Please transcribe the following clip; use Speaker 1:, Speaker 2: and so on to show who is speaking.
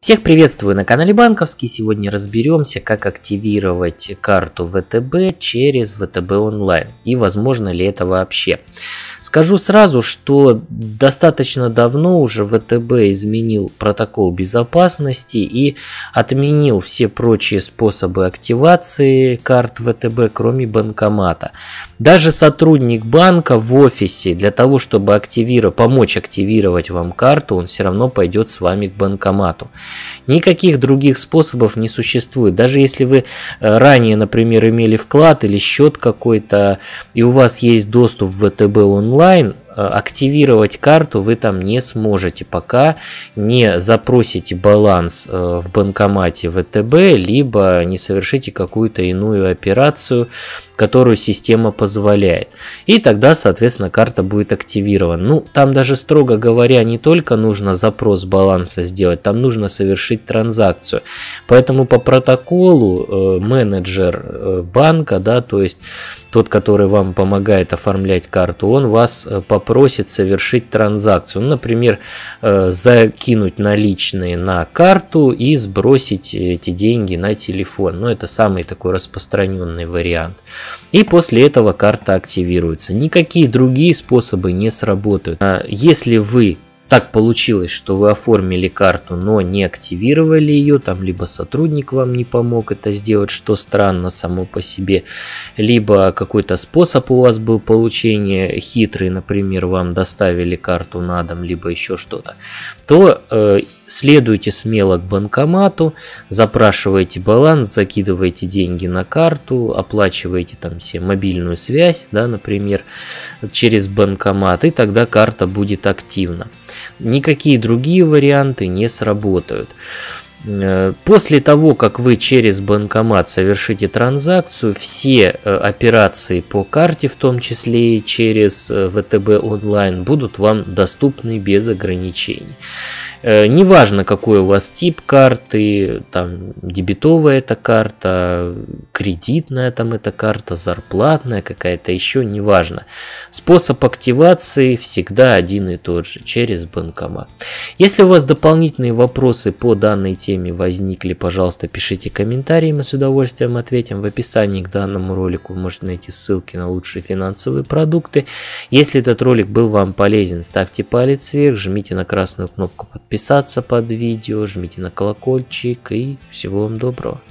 Speaker 1: Всех приветствую на канале Банковский. Сегодня разберемся, как активировать карту ВТБ через ВТБ онлайн и возможно ли это вообще. Скажу сразу, что достаточно давно уже ВТБ изменил протокол безопасности и отменил все прочие способы активации карт ВТБ, кроме банкомата. Даже сотрудник банка в офисе для того, чтобы активировать, помочь активировать вам карту, он все равно пойдет с вами к банкомату. Никаких других способов не существует. Даже если вы э, ранее, например, имели вклад или счет какой-то, и у вас есть доступ в ВТБ онлайн, Э, активировать карту вы там не сможете, пока не запросите баланс э, в банкомате ВТБ, либо не совершите какую-то иную операцию, которую система позволяет. И тогда, соответственно, карта будет активирована. Ну, там даже, строго говоря, не только нужно запрос баланса сделать, там нужно совершить транзакцию. Поэтому по протоколу э, менеджер банка, да, то есть тот, который вам помогает оформлять карту, он вас по просит совершить транзакцию. Ну, например, э, закинуть наличные на карту и сбросить эти деньги на телефон. Но ну, это самый такой распространенный вариант. И после этого карта активируется. Никакие другие способы не сработают. А если вы так получилось, что вы оформили карту, но не активировали ее, там либо сотрудник вам не помог это сделать, что странно само по себе, либо какой-то способ у вас был получения хитрый, например, вам доставили карту на дом, либо еще что-то, то э, следуйте смело к банкомату, запрашиваете баланс, закидываете деньги на карту, оплачиваете там себе мобильную связь, да, например, через банкомат, и тогда карта будет активна. Никакие другие варианты не сработают. Э, после того, как вы через банкомат совершите транзакцию, все э, операции по карте, в том числе и через э, ВТБ онлайн, будут вам доступны без ограничений. Э, неважно, какой у вас тип карты, там дебетовая эта карта, кредитная там эта карта, зарплатная какая-то еще, неважно. Способ активации всегда один и тот же, через банкомат. Если у вас дополнительные вопросы по данной теме возникли, пожалуйста, пишите комментарии, мы с удовольствием ответим. В описании к данному ролику вы можете найти ссылки на лучшие финансовые продукты. Если этот ролик был вам полезен, ставьте палец вверх, жмите на красную кнопку подписаться подписаться под видео, жмите на колокольчик и всего вам доброго.